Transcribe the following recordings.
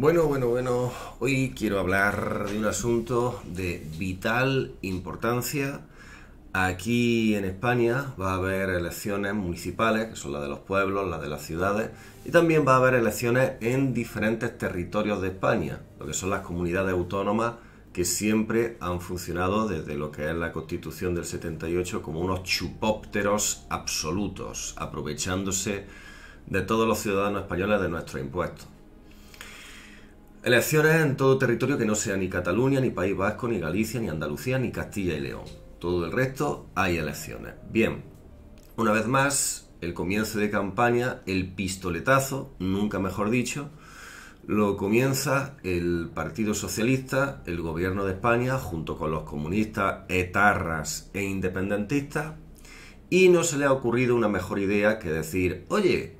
Bueno, bueno, bueno, hoy quiero hablar de un asunto de vital importancia. Aquí en España va a haber elecciones municipales, que son las de los pueblos, las de las ciudades, y también va a haber elecciones en diferentes territorios de España, lo que son las comunidades autónomas que siempre han funcionado desde lo que es la constitución del 78 como unos chupópteros absolutos, aprovechándose de todos los ciudadanos españoles de nuestros impuestos. Elecciones en todo territorio que no sea ni Cataluña, ni País Vasco, ni Galicia, ni Andalucía, ni Castilla y León. Todo el resto hay elecciones. Bien, una vez más, el comienzo de campaña, el pistoletazo, nunca mejor dicho, lo comienza el Partido Socialista, el Gobierno de España, junto con los comunistas, etarras e independentistas, y no se le ha ocurrido una mejor idea que decir, oye,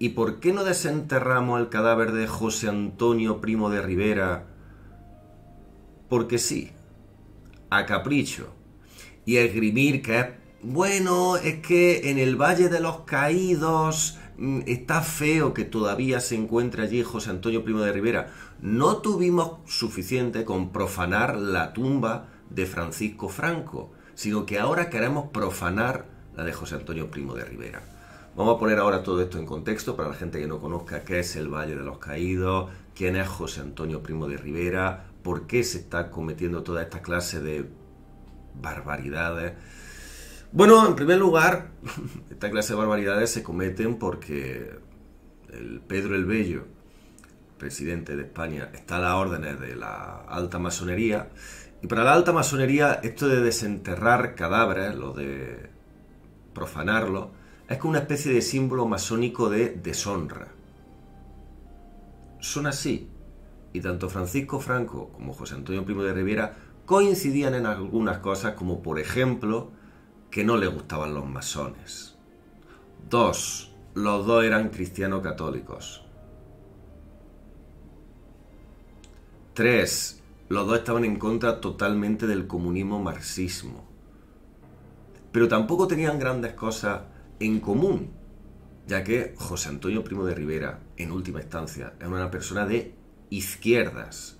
¿Y por qué no desenterramos el cadáver de José Antonio Primo de Rivera? Porque sí, a capricho. Y esgrimir que es, bueno, es que en el Valle de los Caídos mm, está feo que todavía se encuentre allí José Antonio Primo de Rivera. No tuvimos suficiente con profanar la tumba de Francisco Franco, sino que ahora queremos profanar la de José Antonio Primo de Rivera. Vamos a poner ahora todo esto en contexto para la gente que no conozca qué es el Valle de los Caídos, quién es José Antonio Primo de Rivera, por qué se está cometiendo toda esta clase de barbaridades. Bueno, en primer lugar, esta clase de barbaridades se cometen porque el Pedro el Bello, presidente de España, está a las órdenes de la alta masonería. Y para la alta masonería, esto de desenterrar cadáveres, lo de profanarlos, es como una especie de símbolo masónico de deshonra. Son así. Y tanto Francisco Franco como José Antonio Primo de Riviera... coincidían en algunas cosas, como por ejemplo que no le gustaban los masones. Dos, los dos eran cristiano católicos. Tres, los dos estaban en contra totalmente del comunismo marxismo. Pero tampoco tenían grandes cosas en común, ya que José Antonio Primo de Rivera, en última instancia, era una persona de izquierdas,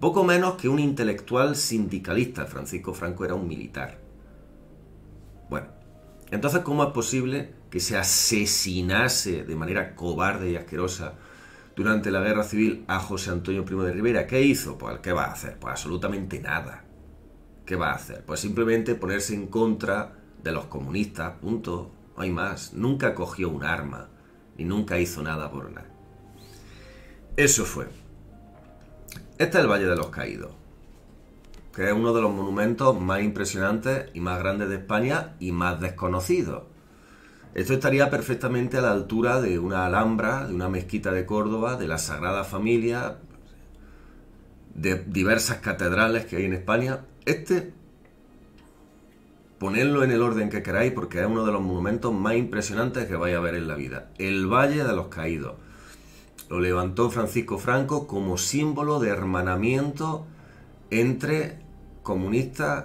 poco menos que un intelectual sindicalista. Francisco Franco era un militar. Bueno, entonces, ¿cómo es posible que se asesinase de manera cobarde y asquerosa durante la guerra civil a José Antonio Primo de Rivera? ¿Qué hizo? Pues, ¿qué va a hacer? Pues absolutamente nada. ¿Qué va a hacer? Pues simplemente ponerse en contra de los comunistas, punto hay más, nunca cogió un arma y nunca hizo nada por Eso fue. Este es el Valle de los Caídos, que es uno de los monumentos más impresionantes y más grandes de España y más desconocidos. Esto estaría perfectamente a la altura de una Alhambra, de una mezquita de Córdoba, de la Sagrada Familia, de diversas catedrales que hay en España. Este Ponedlo en el orden que queráis porque es uno de los monumentos más impresionantes que vais a ver en la vida. El Valle de los Caídos. Lo levantó Francisco Franco como símbolo de hermanamiento entre comunistas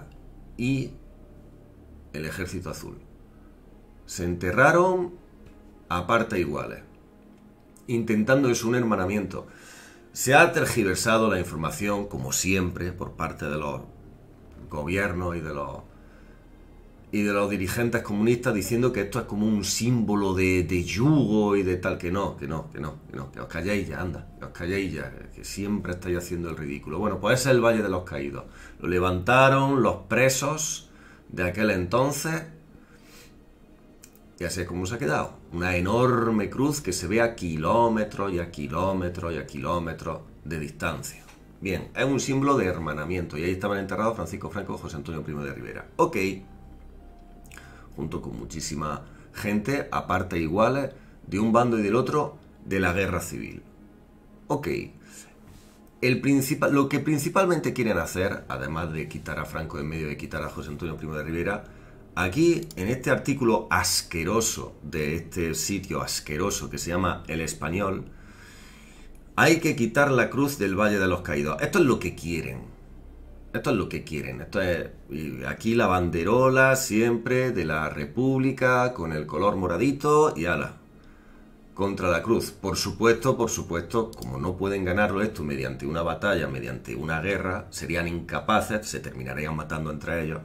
y el Ejército Azul. Se enterraron a parte iguales, intentando eso, un hermanamiento. Se ha tergiversado la información, como siempre, por parte de los gobiernos y de los y de los dirigentes comunistas diciendo que esto es como un símbolo de, yugo y de tal, que no, que no, que no, que no, que os calléis ya, anda, que os calléis ya, que siempre estáis haciendo el ridículo. Bueno, pues ese es el Valle de los Caídos. Lo levantaron los presos de aquel entonces y así es como se ha quedado. Una enorme cruz que se ve a kilómetros y a kilómetros y a kilómetros de distancia. Bien, es un símbolo de hermanamiento y ahí estaban enterrados Francisco Franco y José Antonio Primo de Rivera. Ok junto con muchísima gente aparte iguales eh, de un bando y del otro de la guerra civil. Ok, el principal, lo que principalmente quieren hacer, además de quitar a Franco de en medio, de quitar a José Antonio Primo de Rivera, aquí en este artículo asqueroso de este sitio asqueroso que se llama El Español, hay que quitar la cruz del Valle de los Caídos. Esto es lo que quieren esto es lo que quieren. Esto es aquí la banderola siempre de la República con el color moradito y ala. Contra la cruz. Por supuesto, por supuesto, como no pueden ganarlo esto mediante una batalla, mediante una guerra, serían incapaces, se terminarían matando entre ellos.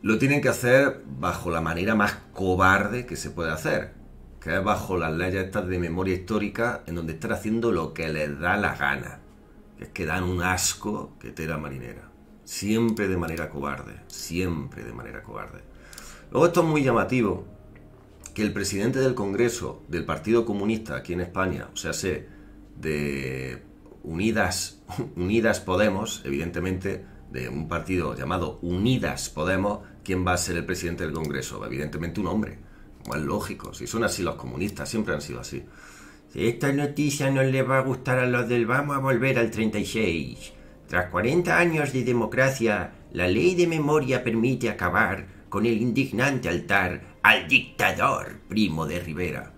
Lo tienen que hacer bajo la manera más cobarde que se puede hacer, que es bajo las leyes estas de memoria histórica, en donde están haciendo lo que les da la gana es que dan un asco que tela marinera. Siempre de manera cobarde, siempre de manera cobarde. Luego esto es muy llamativo, que el presidente del Congreso del Partido Comunista aquí en España, o sea, de Unidas, Unidas Podemos, evidentemente, de un partido llamado Unidas Podemos, ¿quién va a ser el presidente del Congreso? Evidentemente un hombre. es lógico, si son así los comunistas, siempre han sido así. Si esta noticia no le va a gustar a los del vamos a volver al 36. Tras 40 años de democracia, la ley de memoria permite acabar con el indignante altar al dictador primo de Rivera.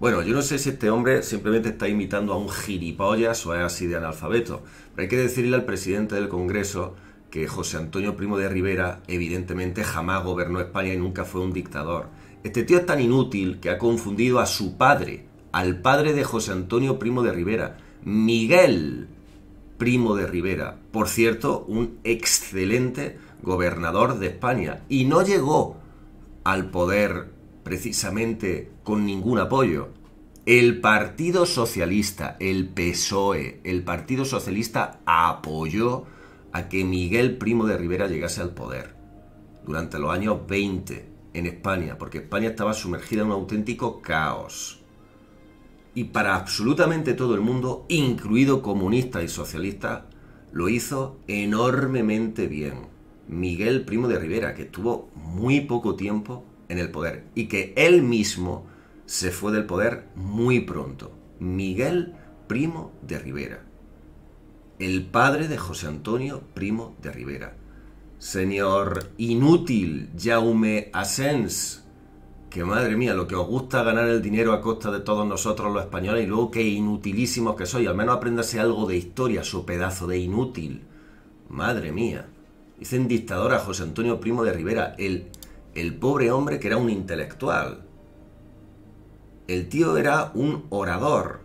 Bueno, yo no sé si este hombre simplemente está imitando a un gilipollas o es así de analfabeto, pero hay que decirle al presidente del Congreso que José Antonio Primo de Rivera evidentemente jamás gobernó España y nunca fue un dictador. Este tío es tan inútil que ha confundido a su padre al padre de José Antonio Primo de Rivera, Miguel Primo de Rivera, por cierto, un excelente gobernador de España, y no llegó al poder precisamente con ningún apoyo. El Partido Socialista, el PSOE, el Partido Socialista apoyó a que Miguel Primo de Rivera llegase al poder durante los años 20 en España, porque España estaba sumergida en un auténtico caos y para absolutamente todo el mundo, incluido comunistas y socialistas, lo hizo enormemente bien. Miguel Primo de Rivera, que estuvo muy poco tiempo en el poder y que él mismo se fue del poder muy pronto. Miguel Primo de Rivera, el padre de José Antonio Primo de Rivera. Señor inútil Jaume Asens, que madre mía, lo que os gusta ganar el dinero a costa de todos nosotros los españoles y luego qué inutilísimos que sois, al menos aprendase algo de historia, su pedazo de inútil. Madre mía. Dicen dictador a José Antonio Primo de Rivera, el, el pobre hombre que era un intelectual. El tío era un orador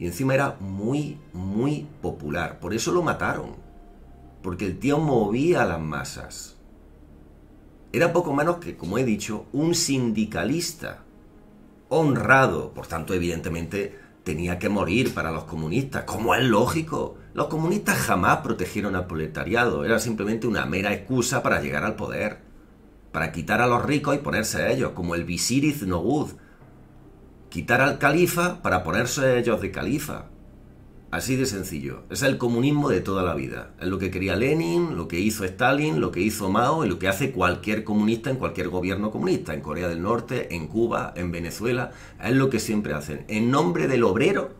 y encima era muy, muy popular. Por eso lo mataron. Porque el tío movía a las masas era poco menos que, como he dicho, un sindicalista honrado. Por tanto, evidentemente, tenía que morir para los comunistas, como es lógico. Los comunistas jamás protegieron al proletariado, era simplemente una mera excusa para llegar al poder, para quitar a los ricos y ponerse a ellos, como el visir Iznogud. Quitar al califa para ponerse a ellos de califa. Así de sencillo. Es el comunismo de toda la vida. Es lo que quería Lenin, lo que hizo Stalin, lo que hizo Mao y lo que hace cualquier comunista en cualquier gobierno comunista, en Corea del Norte, en Cuba, en Venezuela. Es lo que siempre hacen. En nombre del obrero,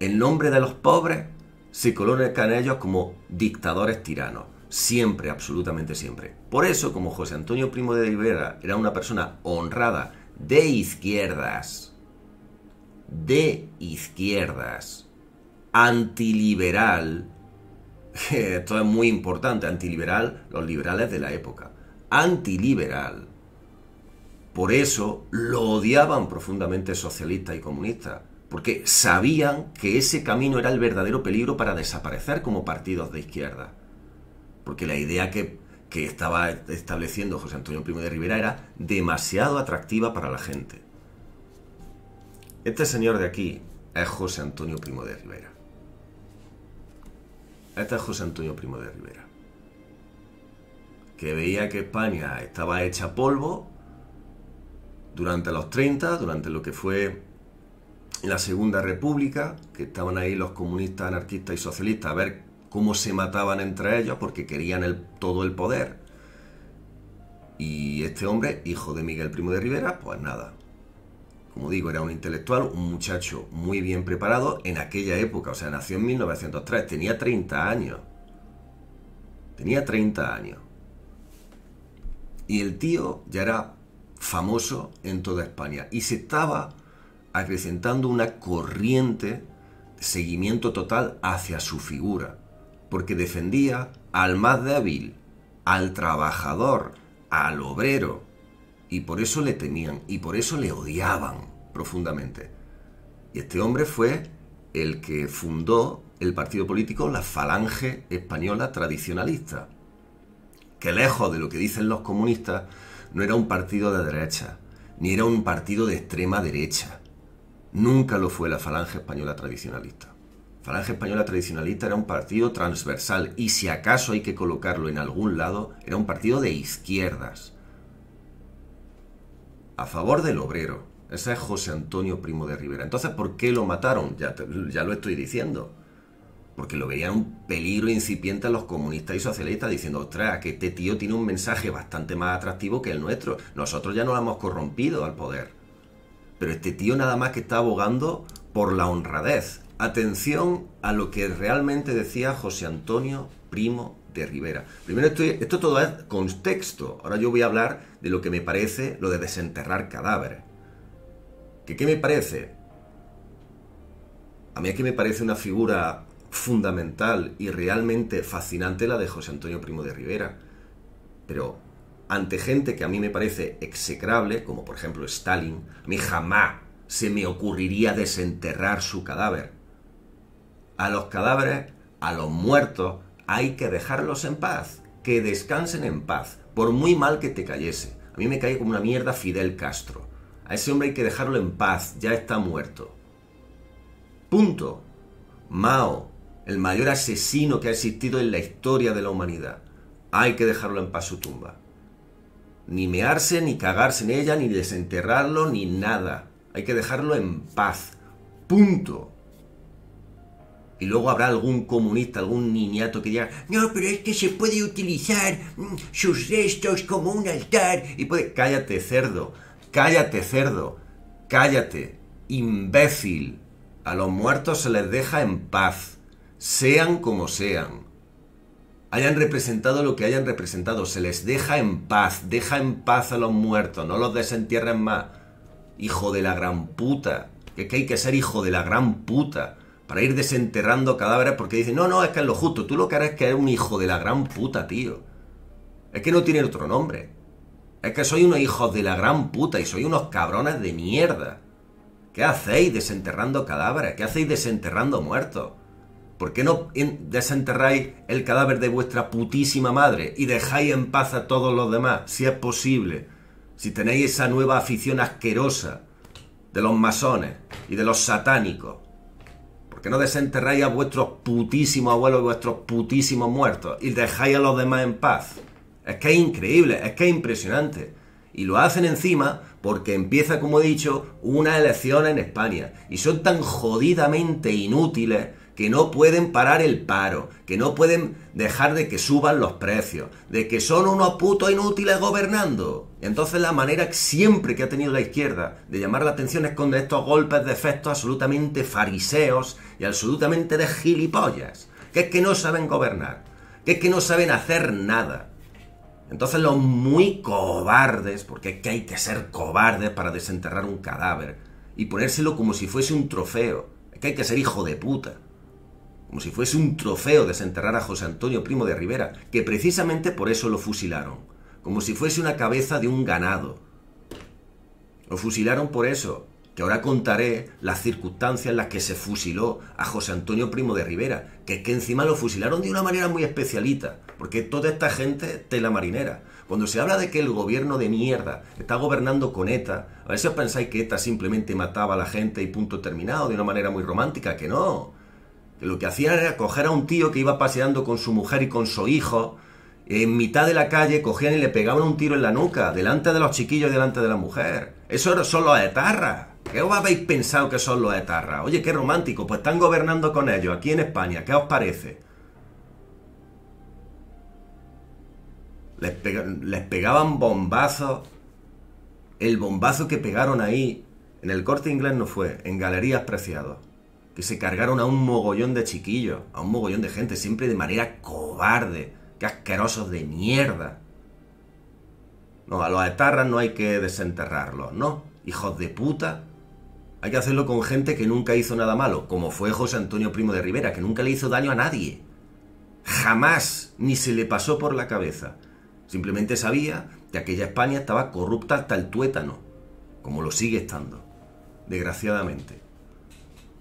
en nombre de los pobres, se colonizan ellos como dictadores tiranos. Siempre, absolutamente siempre. Por eso, como José Antonio Primo de Rivera era una persona honrada de izquierdas, de izquierdas, antiliberal, esto es muy importante, antiliberal, los liberales de la época, antiliberal. Por eso lo odiaban profundamente socialistas y comunistas, porque sabían que ese camino era el verdadero peligro para desaparecer como partidos de izquierda. Porque la idea que, estaba estableciendo José Antonio Primo de Rivera era demasiado atractiva para la gente. Este señor de aquí es José Antonio Primo de Rivera. Este es José Antonio Primo de Rivera, que veía que España estaba hecha polvo durante los 30, durante lo que fue la Segunda República, que estaban ahí los comunistas, anarquistas y socialistas a ver cómo se mataban entre ellos porque querían todo el poder. Y este hombre, hijo de Miguel Primo de Rivera, pues nada, como digo, era un intelectual, un muchacho muy bien preparado en aquella época, o sea, nació en 1903, tenía 30 años. Tenía 30 años. Y el tío ya era famoso en toda España y se estaba acrecentando una corriente de seguimiento total hacia su figura, porque defendía al más débil, al trabajador, al obrero, y por eso le temían y por eso le odiaban profundamente. Y este hombre fue el que fundó el partido político la Falange Española Tradicionalista, que lejos de lo que dicen los comunistas, no era un partido de derecha, ni era un partido de extrema derecha. Nunca lo fue la Falange Española Tradicionalista. Falange Española Tradicionalista era un partido transversal y si acaso hay que colocarlo en algún lado, era un partido de izquierdas a favor del obrero. Ese es José Antonio Primo de Rivera. Entonces, ¿por qué lo mataron? Ya, lo estoy diciendo. Porque lo veían un peligro incipiente a los comunistas y socialistas diciendo, ostras, que este tío tiene un mensaje bastante más atractivo que el nuestro. Nosotros ya nos hemos corrompido al poder. Pero este tío nada más que está abogando por la honradez. Atención a lo que realmente decía José Antonio Primo de Rivera. Primero estoy, esto todo es contexto. Ahora yo voy a hablar de lo que me parece lo de desenterrar cadáveres. ¿Que qué me parece? A mí aquí me parece una figura fundamental y realmente fascinante la de José Antonio Primo de Rivera. Pero ante gente que a mí me parece execrable, como por ejemplo Stalin, a mí jamás se me ocurriría desenterrar su cadáver. A los cadáveres, a los muertos, hay que dejarlos en paz, que descansen en paz por muy mal que te cayese. A mí me cae como una mierda Fidel Castro. A ese hombre hay que dejarlo en paz, ya está muerto. Punto. Mao, el mayor asesino que ha existido en la historia de la humanidad. Hay que dejarlo en paz su tumba. Ni mearse, ni cagarse en ella, ni desenterrarlo, ni nada. Hay que dejarlo en paz. Punto. Y luego habrá algún comunista, algún niñato que diga, no, pero es que se puede utilizar mm, sus restos como un altar. Y puede, cállate cerdo, cállate cerdo, cállate, imbécil. A los muertos se les deja en paz, sean como sean. Hayan representado lo que hayan representado, se les deja en paz, deja en paz a los muertos, no los desentierren más. Hijo de la gran puta, que, que hay que ser hijo de la gran puta para ir desenterrando cadáveres porque dicen, no, no, es que es lo justo, tú lo que harás es que eres un hijo de la gran puta, tío. Es que no tiene otro nombre. Es que soy unos hijos de la gran puta y soy unos cabrones de mierda. ¿Qué hacéis desenterrando cadáveres? ¿Qué hacéis desenterrando muertos? ¿Por qué no desenterráis el cadáver de vuestra putísima madre y dejáis en paz a todos los demás, si es posible? Si tenéis esa nueva afición asquerosa de los masones y de los satánicos porque no desenterráis a vuestros putísimos abuelos y vuestros putísimos muertos y dejáis a los demás en paz? Es que es increíble, es que es impresionante. Y lo hacen encima porque empieza, como he dicho, una elección en España. Y son tan jodidamente inútiles que no pueden parar el paro, que no pueden dejar de que suban los precios, de que son unos putos inútiles gobernando. Entonces la manera siempre que ha tenido la izquierda de llamar la atención es con estos golpes de efectos absolutamente fariseos y absolutamente de gilipollas, que es que no saben gobernar, que es que no saben hacer nada. Entonces los muy cobardes, porque es que hay que ser cobardes para desenterrar un cadáver y ponérselo como si fuese un trofeo, es que hay que ser hijo de puta como si fuese un trofeo desenterrar a José Antonio Primo de Rivera, que precisamente por eso lo fusilaron, como si fuese una cabeza de un ganado. Lo fusilaron por eso, que ahora contaré las circunstancias en las que se fusiló a José Antonio Primo de Rivera, que es que encima lo fusilaron de una manera muy especialita, porque toda esta gente tela marinera. Cuando se habla de que el gobierno de mierda está gobernando con ETA, a ver os pensáis que ETA simplemente mataba a la gente y punto terminado de una manera muy romántica, que no lo que hacían era coger a un tío que iba paseando con su mujer y con su hijo, en mitad de la calle cogían y le pegaban un tiro en la nuca, delante de los chiquillos y delante de la mujer. Eso son los etarras. ¿Qué os habéis pensado que son los etarras? Oye, qué romántico, pues están gobernando con ellos aquí en España, ¿qué os parece? Les, les pegaban bombazos. El bombazo que pegaron ahí, en el corte inglés no fue, en Galerías Preciados que se cargaron a un mogollón de chiquillos, a un mogollón de gente, siempre de manera cobarde. ...que asquerosos de mierda! No, a los etarras no hay que desenterrarlos, ¿no? Hijos de puta. Hay que hacerlo con gente que nunca hizo nada malo, como fue José Antonio Primo de Rivera, que nunca le hizo daño a nadie. Jamás ni se le pasó por la cabeza. Simplemente sabía que aquella España estaba corrupta hasta el tuétano, como lo sigue estando, desgraciadamente.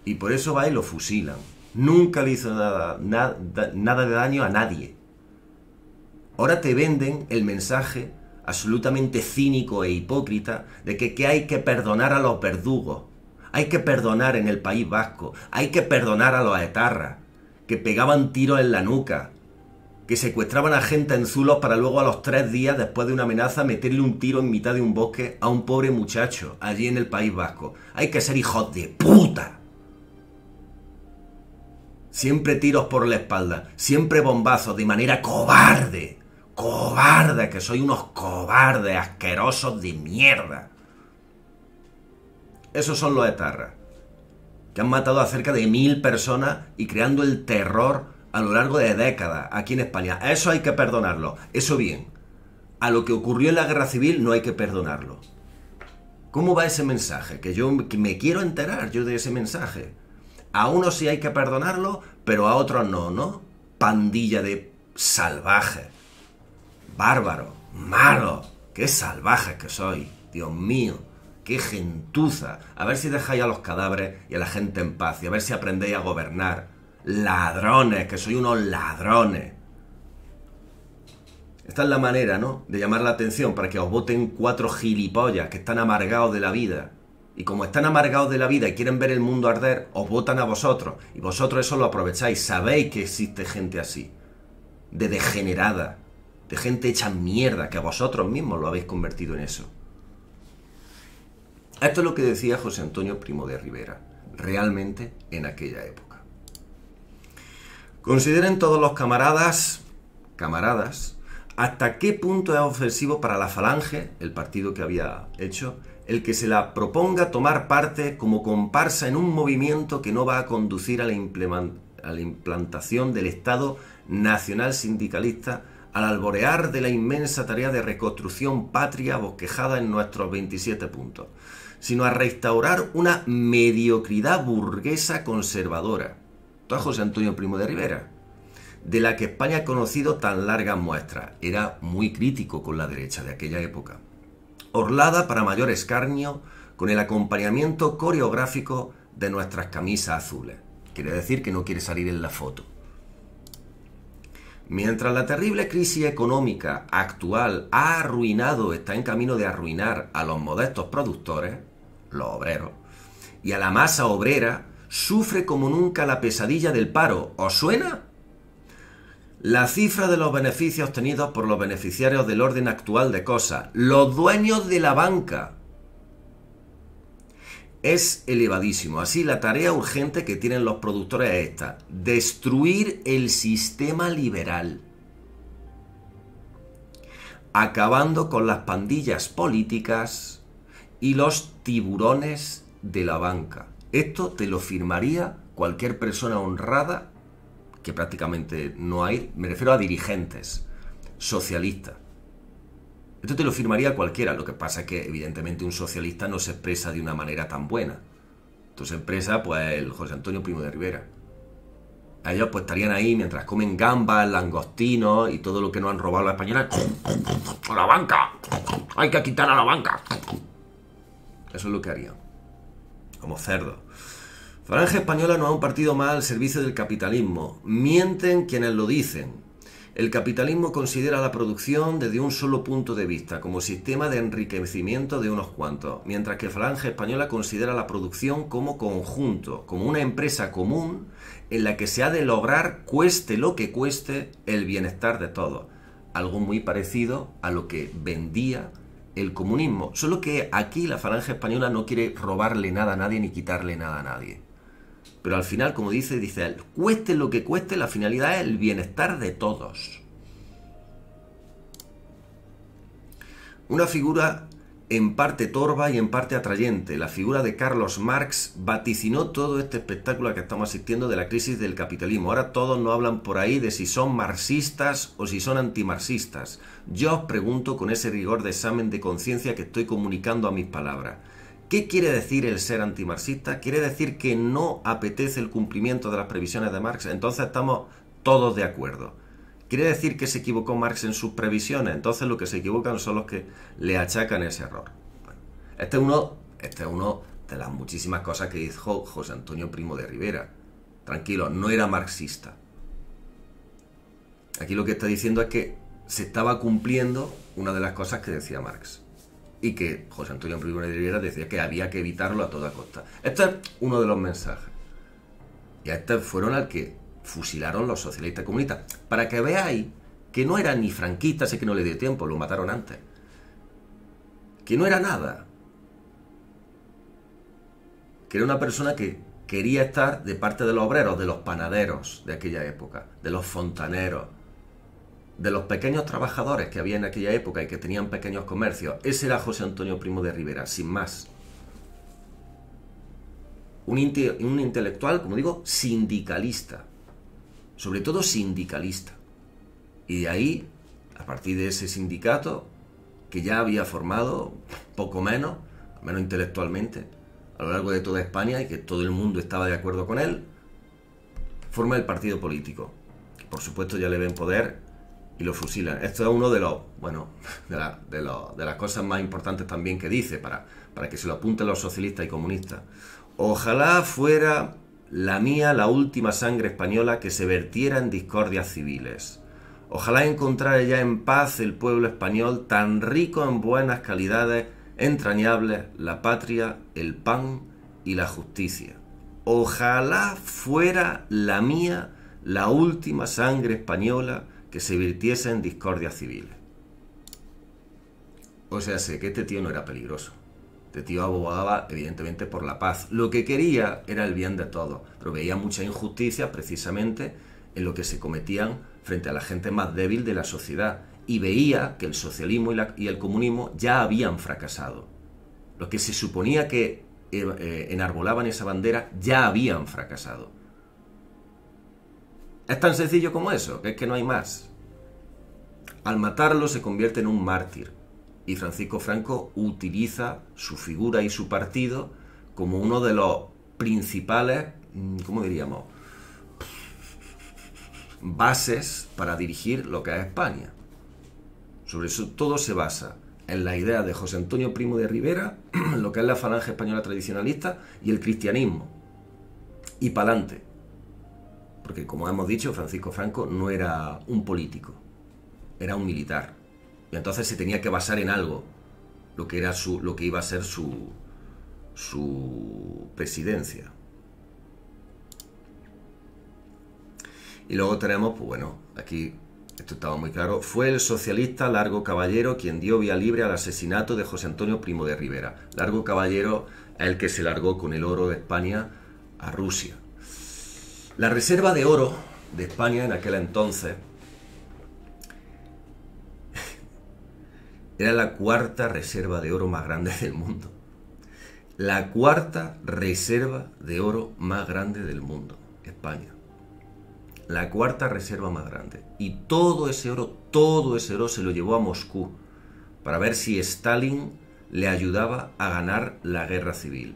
Y por eso va y lo fusilan. Nunca le hizo nada, nada, de daño a nadie. Ahora te venden el mensaje absolutamente cínico e hipócrita de que, que, hay que perdonar a los verdugos, hay que perdonar en el País Vasco, hay que perdonar a los etarras, que pegaban tiros en la nuca, que secuestraban a gente en zulos para luego a los tres días después de una amenaza meterle un tiro en mitad de un bosque a un pobre muchacho allí en el País Vasco. Hay que ser hijos de puta siempre tiros por la espalda, siempre bombazos de manera cobarde, cobarde, que soy unos cobardes asquerosos de mierda. Esos son los etarras, que han matado a cerca de mil personas y creando el terror a lo largo de décadas aquí en España. eso hay que perdonarlo, eso bien. A lo que ocurrió en la guerra civil no hay que perdonarlo. ¿Cómo va ese mensaje? Que yo me quiero enterar yo de ese mensaje. A unos sí hay que perdonarlo, pero a otros no, ¿no? Pandilla de salvajes, bárbaro, malo, qué salvajes que soy, Dios mío, qué gentuza. A ver si dejáis a los cadáveres y a la gente en paz, y a ver si aprendéis a gobernar. Ladrones, que soy unos ladrones. Esta es la manera, ¿no? De llamar la atención para que os voten cuatro gilipollas que están amargados de la vida. Y como están amargados de la vida y quieren ver el mundo arder, os votan a vosotros. Y vosotros eso lo aprovecháis. Sabéis que existe gente así. De degenerada. De gente hecha mierda. Que a vosotros mismos lo habéis convertido en eso. Esto es lo que decía José Antonio Primo de Rivera. Realmente en aquella época. Consideren todos los camaradas, camaradas, hasta qué punto es ofensivo para la Falange, el partido que había hecho, el que se la proponga tomar parte como comparsa en un movimiento que no va a conducir a la, implantación del Estado Nacional Sindicalista al alborear de la inmensa tarea de reconstrucción patria bosquejada en nuestros 27 puntos, sino a restaurar una mediocridad burguesa conservadora. Esto es José Antonio Primo de Rivera de la que España ha conocido tan largas muestras. Era muy crítico con la derecha de aquella época. Orlada para mayor escarnio con el acompañamiento coreográfico de nuestras camisas azules. Quiere decir que no quiere salir en la foto. Mientras la terrible crisis económica actual ha arruinado, está en camino de arruinar a los modestos productores, los obreros, y a la masa obrera, sufre como nunca la pesadilla del paro. ¿Os suena? La cifra de los beneficios obtenidos por los beneficiarios del orden actual de cosas, los dueños de la banca, es elevadísimo. Así la tarea urgente que tienen los productores es esta, destruir el sistema liberal, acabando con las pandillas políticas y los tiburones de la banca. Esto te lo firmaría cualquier persona honrada que prácticamente no hay, me refiero a dirigentes socialistas. Esto te lo firmaría cualquiera, lo que pasa es que evidentemente un socialista no se expresa de una manera tan buena. Entonces expresa pues el José Antonio Primo de Rivera. Ellos pues estarían ahí mientras comen gambas, langostinos y todo lo que no han robado la española ¡A la banca! ¡Hay que quitar a la banca! Eso es lo que harían. Como cerdo Falange Española no es un partido más al servicio del capitalismo. Mienten quienes lo dicen. El capitalismo considera la producción desde un solo punto de vista, como sistema de enriquecimiento de unos cuantos, mientras que Falange Española considera la producción como conjunto, como una empresa común en la que se ha de lograr, cueste lo que cueste, el bienestar de todos. Algo muy parecido a lo que vendía el comunismo, solo que aquí la Falange Española no quiere robarle nada a nadie ni quitarle nada a nadie. Pero al final, como dice, dice cueste lo que cueste, la finalidad es el bienestar de todos. Una figura en parte torva y en parte atrayente. La figura de Carlos Marx vaticinó todo este espectáculo que estamos asistiendo de la crisis del capitalismo. Ahora todos no hablan por ahí de si son marxistas o si son antimarxistas. Yo os pregunto con ese rigor de examen de conciencia que estoy comunicando a mis palabras. ¿Qué quiere decir el ser antimarxista? Quiere decir que no apetece el cumplimiento de las previsiones de Marx. Entonces estamos todos de acuerdo. Quiere decir que se equivocó Marx en sus previsiones. Entonces lo que se equivocan son los que le achacan ese error. este uno, este es uno de las muchísimas cosas que dijo José Antonio Primo de Rivera. Tranquilo, no era marxista. Aquí lo que está diciendo es que se estaba cumpliendo una de las cosas que decía Marx y que José Antonio Primo de Rivera decía que había que evitarlo a toda costa. Este es uno de los mensajes. Y a este fueron al que fusilaron los socialistas comunistas. Para que veáis que no era ni franquista, sé que no le dio tiempo, lo mataron antes. Que no era nada. Que era una persona que quería estar de parte de los obreros, de los panaderos de aquella época, de los fontaneros, de los pequeños trabajadores que había en aquella época y que tenían pequeños comercios, ese era José Antonio Primo de Rivera, sin más. Un, un intelectual, como digo, sindicalista. Sobre todo sindicalista. Y de ahí, a partir de ese sindicato, que ya había formado, poco menos, menos intelectualmente, a lo largo de toda España y que todo el mundo estaba de acuerdo con él, forma el partido político. por supuesto ya le ven poder y lo fusilan. Esto es uno de los, bueno, de, las cosas más importantes también que dice para, para que se lo apunte los socialistas y comunistas. Ojalá fuera la mía la última sangre española que se vertiera en discordias civiles. Ojalá encontrara ya en paz el pueblo español tan rico en buenas calidades entrañables, la patria, el pan y la justicia. Ojalá fuera la mía la última sangre española se virtiese en discordia civil. O sea, sé que este tío no era peligroso. Este tío abogaba, evidentemente, por la paz. Lo que quería era el bien de todos, pero veía mucha injusticia precisamente en lo que se cometían frente a la gente más débil de la sociedad y veía que el socialismo y, el comunismo ya habían fracasado. Los que se suponía que eh, eh, enarbolaban esa bandera ya habían fracasado. Es tan sencillo como eso, que es que no hay más. Al matarlo se convierte en un mártir y Francisco Franco utiliza su figura y su partido como uno de los principales, mm, ¿cómo diríamos? bases para dirigir lo que es España. Sobre eso todo se basa en la idea de José Antonio Primo de Rivera, lo que es la falange española tradicionalista y el cristianismo. Y pa'lante. Porque como hemos dicho, Francisco Franco no era un político, era un militar. Y entonces se tenía que basar en algo, lo que, era su, lo que iba a ser su, su presidencia. Y luego tenemos, pues bueno, aquí esto estaba muy claro. Fue el socialista Largo Caballero quien dio vía libre al asesinato de José Antonio Primo de Rivera. Largo Caballero el que se largó con el oro de España a Rusia. La reserva de oro de España en aquel entonces era la cuarta reserva de oro más grande del mundo. La cuarta reserva de oro más grande del mundo, España. La cuarta reserva más grande. Y todo ese oro, todo ese oro se lo llevó a Moscú para ver si Stalin le ayudaba a ganar la guerra civil.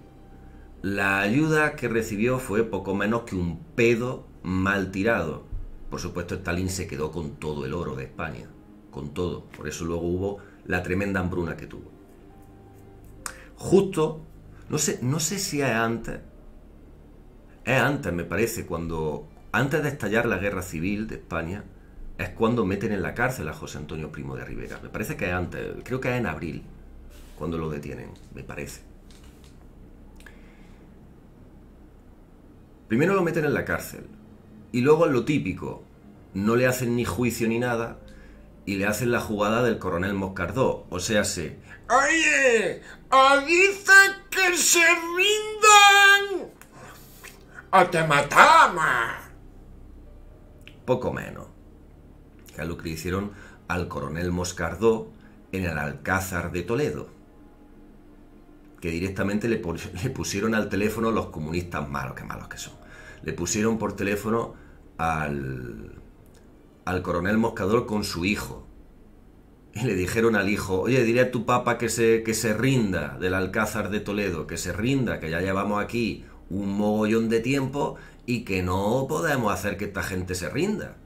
La ayuda que recibió fue poco menos que un pedo mal tirado. Por supuesto, Stalin se quedó con todo el oro de España, con todo. Por eso luego hubo la tremenda hambruna que tuvo. Justo, no sé, no sé si es antes, es antes me parece, cuando, antes de estallar la guerra civil de España, es cuando meten en la cárcel a José Antonio Primo de Rivera. Me parece que es antes, creo que es en abril, cuando lo detienen, me parece. Primero lo meten en la cárcel y luego lo típico, no le hacen ni juicio ni nada y le hacen la jugada del coronel Moscardó, o sea, se... ¡Oye! ¡Avisa que se rindan! ¡O te matamos! Poco menos. Que lo que hicieron al coronel Moscardó en el Alcázar de Toledo. Que directamente le, le pusieron al teléfono los comunistas malos, que malos que son le pusieron por teléfono al, al coronel Moscador con su hijo. Y le dijeron al hijo, oye, diré a tu papa que se, que se rinda del Alcázar de Toledo, que se rinda, que ya llevamos aquí un mogollón de tiempo y que no podemos hacer que esta gente se rinda.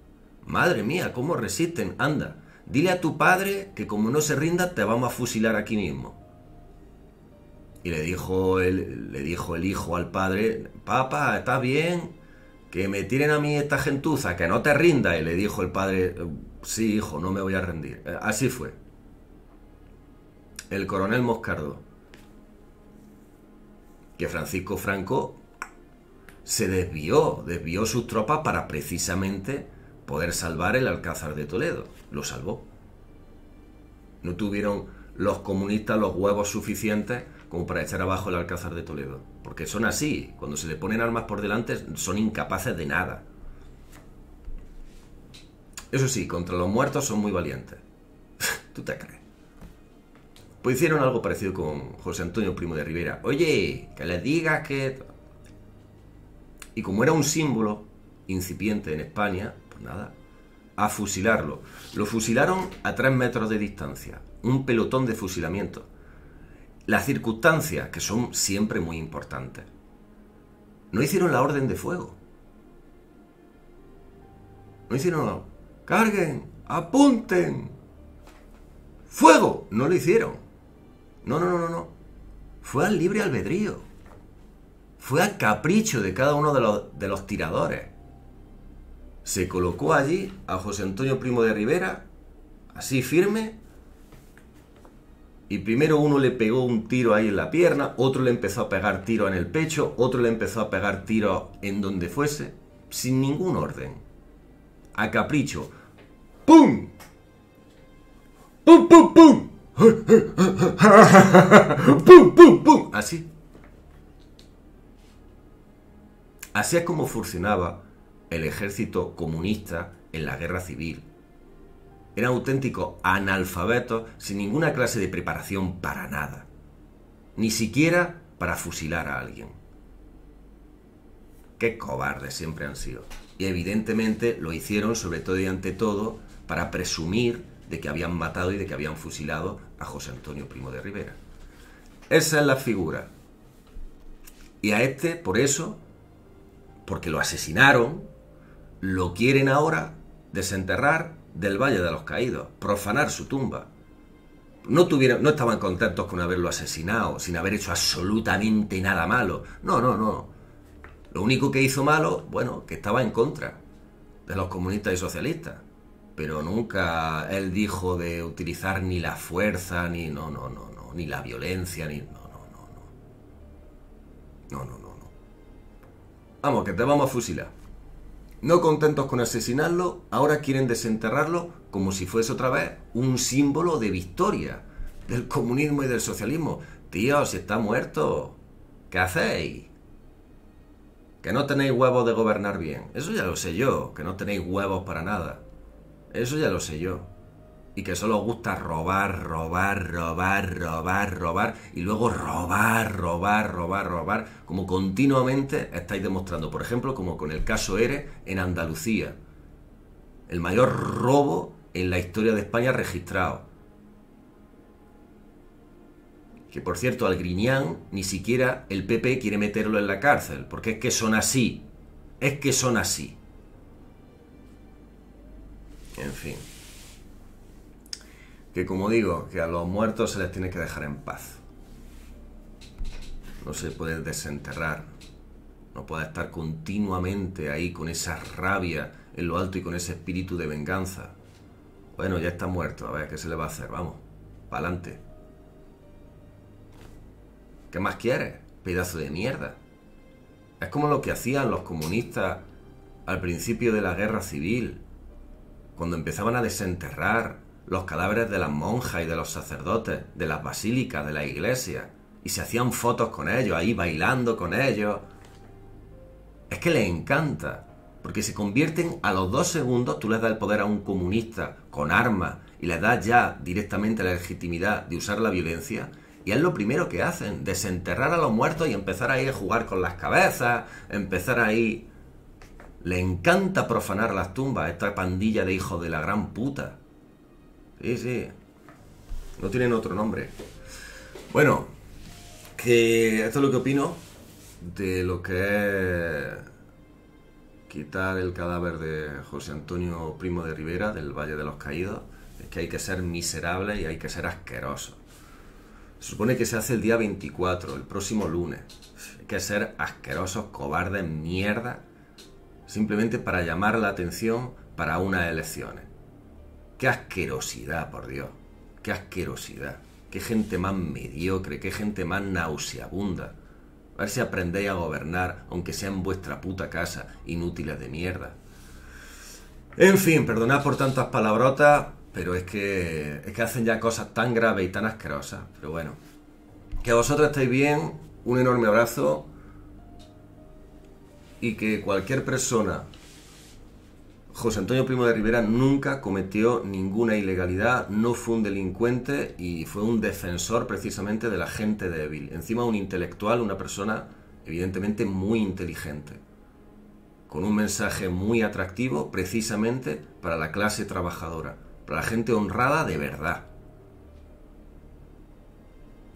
Madre mía, ¿cómo resisten? Anda, dile a tu padre que como no se rinda te vamos a fusilar aquí mismo. Y le dijo el, le dijo el hijo al padre, papá, está bien? Que me tiren a mí esta gentuza, que no te rinda. Y le dijo el padre, sí, hijo, no me voy a rendir. Eh, así fue. El coronel Moscardo. Que Francisco Franco se desvió, desvió sus tropas para precisamente poder salvar el Alcázar de Toledo. Lo salvó. No tuvieron los comunistas los huevos suficientes como para echar abajo el Alcázar de Toledo. Porque son así, cuando se le ponen armas por delante son incapaces de nada. Eso sí, contra los muertos son muy valientes. ¿Tú te crees? Pues hicieron algo parecido con José Antonio Primo de Rivera. Oye, que le diga que... Y como era un símbolo incipiente en España, pues nada, a fusilarlo. Lo fusilaron a tres metros de distancia. Un pelotón de fusilamiento las circunstancias, que son siempre muy importantes. No hicieron la orden de fuego. No hicieron la... ¡Carguen! ¡Apunten! ¡Fuego! No lo hicieron. No, no, no, no, no. Fue al libre albedrío. Fue al capricho de cada uno de los, de los tiradores. Se colocó allí a José Antonio Primo de Rivera, así firme, y primero uno le pegó un tiro ahí en la pierna, otro le empezó a pegar tiro en el pecho, otro le empezó a pegar tiro en donde fuese, sin ningún orden. A capricho. ¡Pum! ¡Pum, pum, pum! ¡Pum, pum, pum! Así. Así es como funcionaba el ejército comunista en la guerra civil eran auténticos analfabetos sin ninguna clase de preparación para nada. Ni siquiera para fusilar a alguien. Qué cobardes siempre han sido. Y evidentemente lo hicieron sobre todo y ante todo para presumir de que habían matado y de que habían fusilado a José Antonio Primo de Rivera. Esa es la figura. Y a este, por eso, porque lo asesinaron, lo quieren ahora desenterrar del Valle de los Caídos, profanar su tumba. No, tuvieron, no estaban contentos con haberlo asesinado, sin haber hecho absolutamente nada malo. No, no, no. Lo único que hizo malo, bueno, que estaba en contra de los comunistas y socialistas. Pero nunca él dijo de utilizar ni la fuerza, ni no, no, no, no, ni la violencia, ni no, no, no, no. No, no, no, no. Vamos, que te vamos a fusilar. No contentos con asesinarlo, ahora quieren desenterrarlo como si fuese otra vez un símbolo de victoria del comunismo y del socialismo. Tío, si está muerto, ¿qué hacéis? Que no tenéis huevos de gobernar bien. Eso ya lo sé yo, que no tenéis huevos para nada. Eso ya lo sé yo y que solo gusta robar, robar, robar, robar, robar y luego robar, robar, robar, robar, como continuamente estáis demostrando, por ejemplo, como con el caso ERE en Andalucía, el mayor robo en la historia de España registrado. Que por cierto, al Griñán ni siquiera el PP quiere meterlo en la cárcel, porque es que son así, es que son así. En fin que como digo, que a los muertos se les tiene que dejar en paz. No se puede desenterrar. No puede estar continuamente ahí con esa rabia en lo alto y con ese espíritu de venganza. Bueno, ya está muerto, a ver qué se le va a hacer, vamos. adelante ¿Qué más quieres? Pedazo de mierda. Es como lo que hacían los comunistas al principio de la guerra civil, cuando empezaban a desenterrar los cadáveres de las monjas y de los sacerdotes, de las basílicas, de la iglesia y se hacían fotos con ellos, ahí bailando con ellos. Es que les encanta, porque se convierten a los dos segundos, tú les das el poder a un comunista con armas y les das ya directamente la legitimidad de usar la violencia, y es lo primero que hacen, desenterrar a los muertos y empezar a ir a jugar con las cabezas, empezar ahí... Le encanta profanar las tumbas a esta pandilla de hijos de la gran puta. Sí, sí. No tienen otro nombre. Bueno, que esto es lo que opino de lo que es quitar el cadáver de José Antonio Primo de Rivera del Valle de los Caídos. Es que hay que ser miserable y hay que ser asqueroso. Se supone que se hace el día 24, el próximo lunes. Hay que ser asquerosos, cobardes, mierda, simplemente para llamar la atención para unas elecciones. Qué asquerosidad, por Dios. Qué asquerosidad. Qué gente más mediocre, qué gente más nauseabunda. A ver si aprendéis a gobernar, aunque sea en vuestra puta casa, inútiles de mierda. En fin, perdonad por tantas palabrotas, pero es que, es que hacen ya cosas tan graves y tan asquerosas. Pero bueno, que a vosotros estáis bien, un enorme abrazo y que cualquier persona José Antonio Primo de Rivera nunca cometió ninguna ilegalidad, no fue un delincuente y fue un defensor precisamente de la gente débil. Encima un intelectual, una persona evidentemente muy inteligente, con un mensaje muy atractivo precisamente para la clase trabajadora, para la gente honrada de verdad.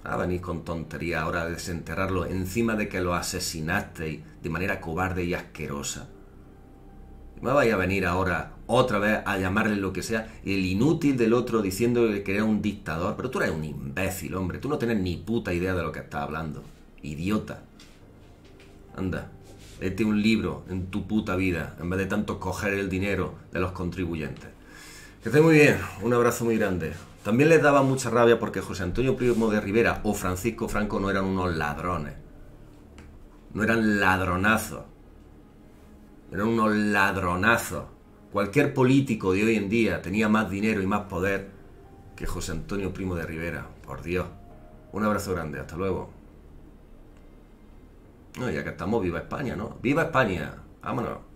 Ah, venir con tontería ahora de desenterrarlo encima de que lo asesinasteis de manera cobarde y asquerosa me vaya a venir ahora otra vez a llamarle lo que sea, el inútil del otro diciéndole que era un dictador. Pero tú eres un imbécil, hombre. Tú no tienes ni puta idea de lo que estás hablando. Idiota. Anda, léete un libro en tu puta vida, en vez de tanto coger el dinero de los contribuyentes. Que esté muy bien. Un abrazo muy grande. También les daba mucha rabia porque José Antonio Primo de Rivera o Francisco Franco no eran unos ladrones. No eran ladronazos eran unos ladronazos. Cualquier político de hoy en día tenía más dinero y más poder que José Antonio Primo de Rivera, por Dios. Un abrazo grande, hasta luego. No, ya que estamos, viva España, ¿no? ¡Viva España! Vámonos.